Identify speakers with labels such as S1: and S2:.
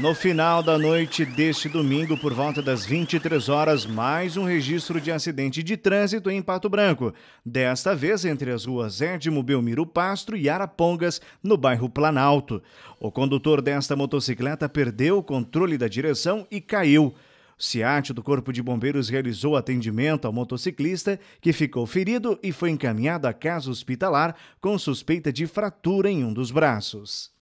S1: No final da noite deste domingo, por volta das 23 horas, mais um registro de acidente de trânsito em Pato Branco. Desta vez entre as ruas Edmo Belmiro Pastro e Arapongas, no bairro Planalto. O condutor desta motocicleta perdeu o controle da direção e caiu. O SEAT do Corpo de Bombeiros realizou atendimento ao motociclista, que ficou ferido e foi encaminhado a casa hospitalar com suspeita de fratura em um dos braços.